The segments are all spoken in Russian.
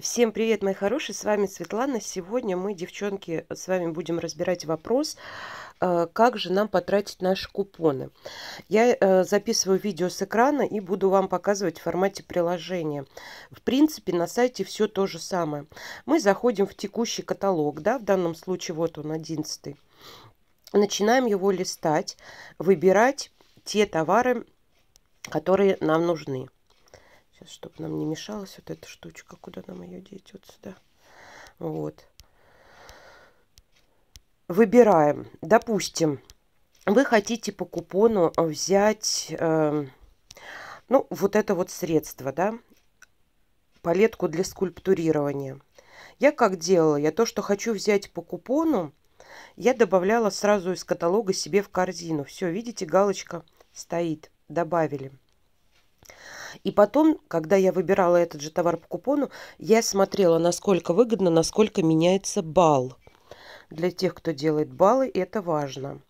Всем привет, мои хорошие, с вами Светлана. Сегодня мы, девчонки, с вами будем разбирать вопрос, э, как же нам потратить наши купоны. Я э, записываю видео с экрана и буду вам показывать в формате приложения. В принципе, на сайте все то же самое. Мы заходим в текущий каталог, да, в данном случае вот он, 11 Начинаем его листать, выбирать те товары, которые нам нужны. Сейчас, чтобы нам не мешалась вот эта штучка. Куда нам ее деть? Вот сюда. Вот. Выбираем. Допустим, вы хотите по купону э, взять, э, ну, вот это вот средство, да, палетку для скульптурирования. Я как делала? Я то, что хочу взять по купону, я добавляла сразу из каталога себе в корзину. Все, видите, галочка стоит. Добавили. И потом, когда я выбирала этот же товар по купону, я смотрела, насколько выгодно, насколько меняется балл. Для тех, кто делает баллы, это важно.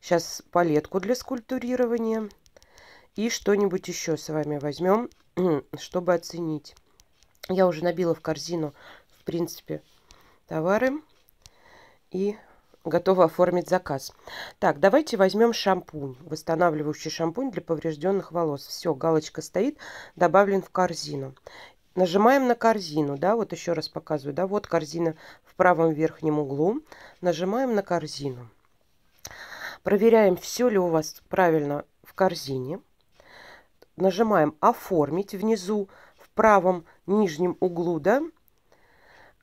Сейчас палетку для скульптурирования. И что-нибудь еще с вами возьмем, чтобы оценить. Я уже набила в корзину, в принципе, товары. И готова оформить заказ. Так, давайте возьмем шампунь, восстанавливающий шампунь для поврежденных волос. Все, галочка стоит, добавлен в корзину. Нажимаем на корзину, да, вот еще раз показываю, да, вот корзина в правом верхнем углу. Нажимаем на корзину. Проверяем, все ли у вас правильно в корзине. Нажимаем «Оформить» внизу в правом нижнем углу, да,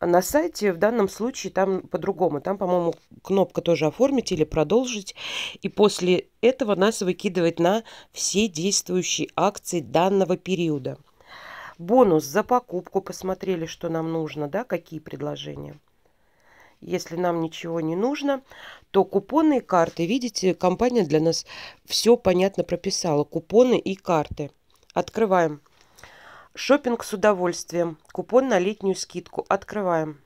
а на сайте в данном случае там по-другому. Там, по-моему, кнопка тоже «Оформить» или «Продолжить». И после этого нас выкидывает на все действующие акции данного периода. Бонус за покупку. Посмотрели, что нам нужно, да, какие предложения. Если нам ничего не нужно, то купоны и карты. Видите, компания для нас все понятно прописала. Купоны и карты. Открываем. Шопинг с удовольствием. Купон на летнюю скидку. Открываем.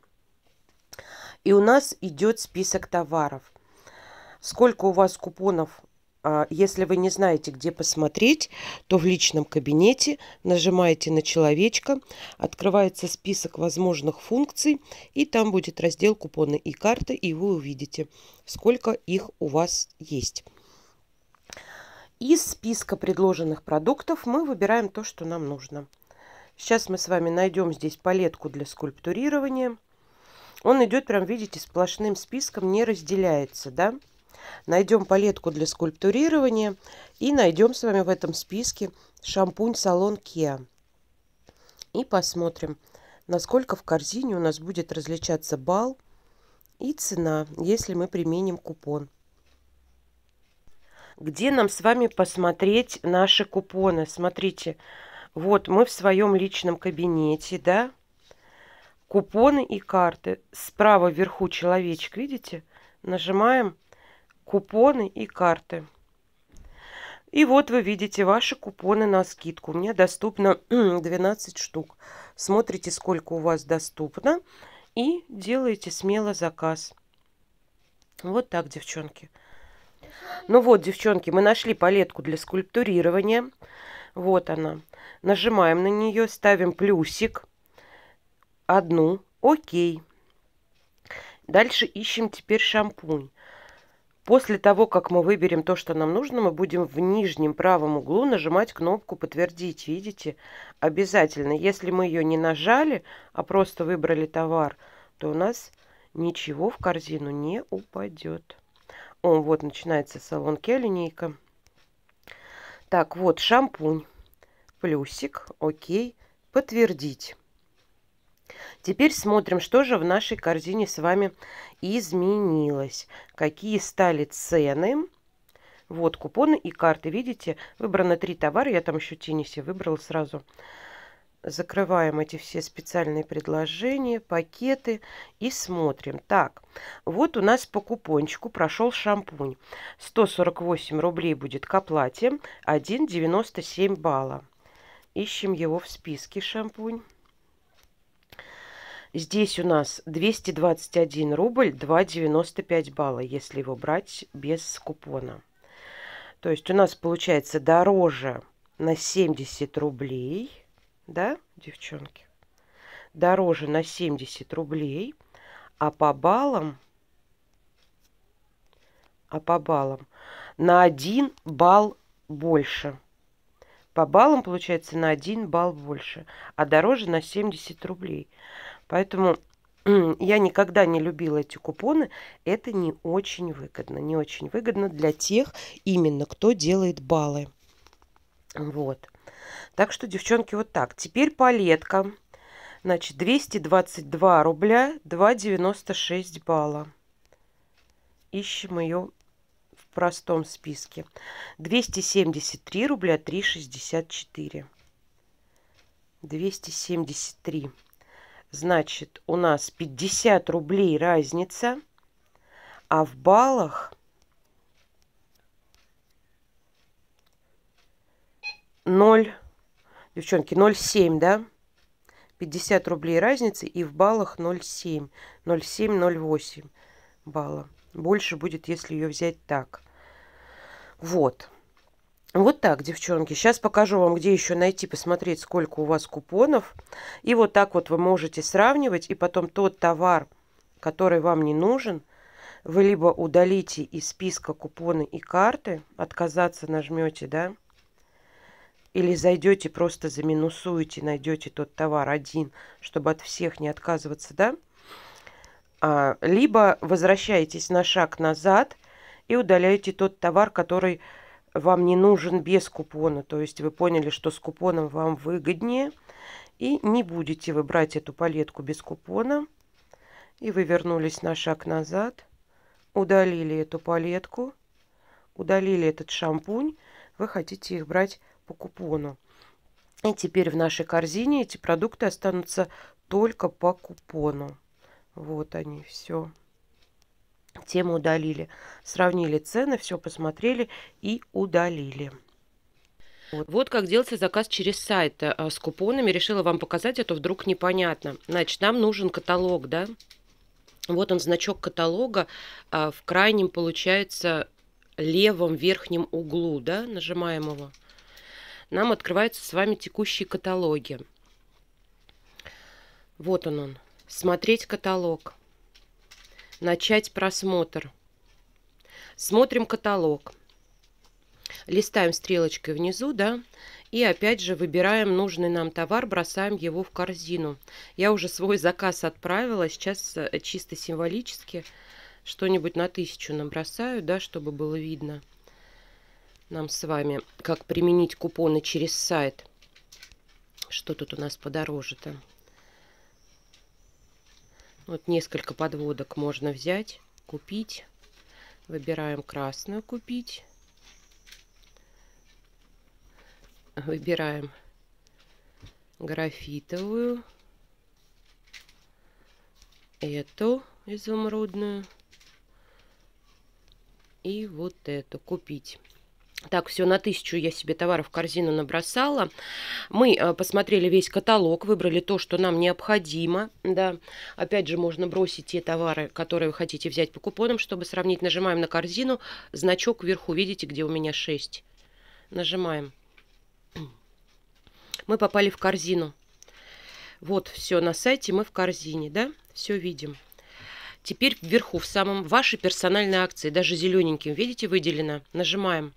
И у нас идет список товаров. Сколько у вас купонов а, если вы не знаете, где посмотреть, то в личном кабинете нажимаете на человечка, открывается список возможных функций, и там будет раздел купоны и карты, и вы увидите, сколько их у вас есть. Из списка предложенных продуктов мы выбираем то, что нам нужно. Сейчас мы с вами найдем здесь палетку для скульптурирования. Он идет прям, видите, сплошным списком, не разделяется, да? Найдем палетку для скульптурирования и найдем с вами в этом списке шампунь салон Kia. И посмотрим, насколько в корзине у нас будет различаться балл и цена, если мы применим купон. Где нам с вами посмотреть наши купоны? Смотрите, вот мы в своем личном кабинете, да, купоны и карты. Справа вверху человечек, видите? Нажимаем купоны и карты. И вот вы видите ваши купоны на скидку. У меня доступно 12 штук. Смотрите, сколько у вас доступно. И делаете смело заказ. Вот так, девчонки. Ну вот, девчонки, мы нашли палетку для скульптурирования. Вот она. Нажимаем на нее, ставим плюсик. Одну. Окей. Дальше ищем теперь шампунь. После того, как мы выберем то, что нам нужно, мы будем в нижнем правом углу нажимать кнопку «Подтвердить». Видите? Обязательно. Если мы ее не нажали, а просто выбрали товар, то у нас ничего в корзину не упадет. О, вот начинается салон Kia линейка. Так, вот шампунь. Плюсик. Окей. Подтвердить. Теперь смотрим, что же в нашей корзине с вами изменилось. Какие стали цены. Вот купоны и карты. Видите, выбрано три товара. Я там еще тени выбрала Сразу закрываем эти все специальные предложения, пакеты и смотрим. Так, вот у нас по купончику прошел шампунь. 148 рублей будет к оплате, 1,97 балла. Ищем его в списке шампунь. Здесь у нас 221 рубль 2,95 балла, если его брать без купона. То есть у нас получается дороже на 70 рублей – да, девчонки? Дороже на 70 рублей, а по баллам, а по баллам на один балл больше. По баллам получается на один балл больше, а дороже на 70 рублей. Поэтому я никогда не любила эти купоны. Это не очень выгодно. Не очень выгодно для тех именно, кто делает баллы. Вот. Так что, девчонки, вот так. Теперь по леткам. Значит, 222 рубля 2,96 балла. Ищем ее в простом списке. 273 рубля 3,64. 273. Значит, у нас 50 рублей разница. А в баллах 0, девчонки, 0,7, да? 50 рублей разницы и в баллах 0,7. 0,7-0,8 балла. Больше будет, если ее взять так. Вот. Вот так, девчонки. Сейчас покажу вам, где еще найти, посмотреть, сколько у вас купонов. И вот так вот вы можете сравнивать. И потом тот товар, который вам не нужен, вы либо удалите из списка купоны и карты, отказаться нажмете, да, или зайдете, просто заминусуете, найдете тот товар один, чтобы от всех не отказываться, да? А, либо возвращаетесь на шаг назад и удаляете тот товар, который вам не нужен без купона. То есть вы поняли, что с купоном вам выгоднее. И не будете вы брать эту палетку без купона. И вы вернулись на шаг назад, удалили эту палетку, удалили этот шампунь. Вы хотите их брать по купону. И теперь в нашей корзине эти продукты останутся только по купону. Вот они, все. Тему удалили. Сравнили цены, все посмотрели и удалили. Вот. вот как делается заказ через сайт э, с купонами. Решила вам показать, а то вдруг непонятно. Значит, нам нужен каталог, да? Вот он, значок каталога. А, в крайнем, получается, левом верхнем углу, да? Нажимаем его нам открываются с вами текущие каталоги. Вот он он. Смотреть каталог. Начать просмотр. Смотрим каталог. Листаем стрелочкой внизу, да, и опять же выбираем нужный нам товар, бросаем его в корзину. Я уже свой заказ отправила, сейчас э, чисто символически что-нибудь на тысячу набросаю, да, чтобы было видно нам с вами, как применить купоны через сайт. Что тут у нас подороже-то? Вот несколько подводок можно взять, купить. Выбираем красную купить. Выбираем графитовую. Эту изумрудную. И вот эту купить. Так, все на тысячу я себе товаров в корзину набросала. Мы э, посмотрели весь каталог, выбрали то, что нам необходимо. Да. Опять же, можно бросить те товары, которые вы хотите взять по купонам, чтобы сравнить. Нажимаем на корзину, значок вверху, видите, где у меня 6. Нажимаем. Мы попали в корзину. Вот все на сайте, мы в корзине, да? Все видим. Теперь вверху, в самом, ваши персональные акции, даже зелененьким, видите, выделено. Нажимаем.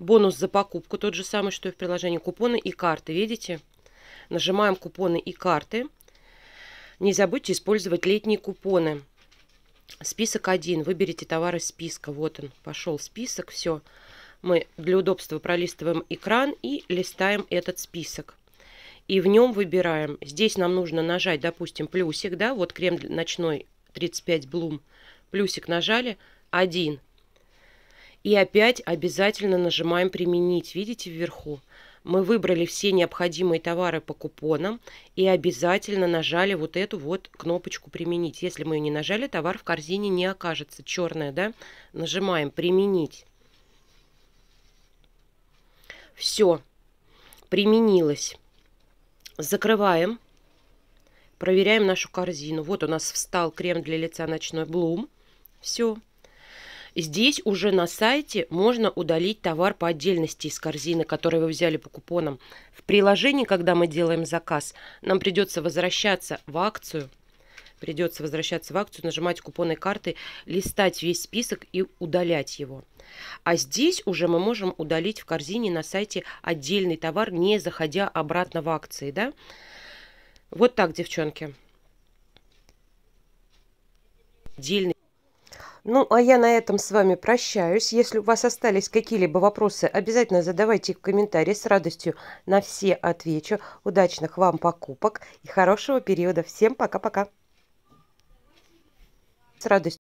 Бонус за покупку тот же самый, что и в приложении купоны и карты. Видите? Нажимаем купоны и карты. Не забудьте использовать летние купоны. Список 1. Выберите товары списка. Вот он, пошел список. Все. Мы для удобства пролистываем экран и листаем этот список. И в нем выбираем. Здесь нам нужно нажать, допустим, плюсик. да, Вот крем ночной 35 Блум. Плюсик нажали. 1. И опять обязательно нажимаем «Применить». Видите вверху? Мы выбрали все необходимые товары по купонам и обязательно нажали вот эту вот кнопочку «Применить». Если мы ее не нажали, товар в корзине не окажется. Черная, да? Нажимаем «Применить». Все, применилось. Закрываем. Проверяем нашу корзину. Вот у нас встал крем для лица «Ночной Блум». Все. Здесь уже на сайте можно удалить товар по отдельности из корзины, который вы взяли по купонам. В приложении, когда мы делаем заказ, нам придется возвращаться в акцию, придется возвращаться в акцию, нажимать купоны карты, листать весь список и удалять его. А здесь уже мы можем удалить в корзине на сайте отдельный товар, не заходя обратно в акции. Да? Вот так, девчонки. Отдельный ну, а я на этом с вами прощаюсь. Если у вас остались какие-либо вопросы, обязательно задавайте их в комментарии. С радостью на все отвечу. Удачных вам покупок и хорошего периода. Всем пока-пока. С радостью.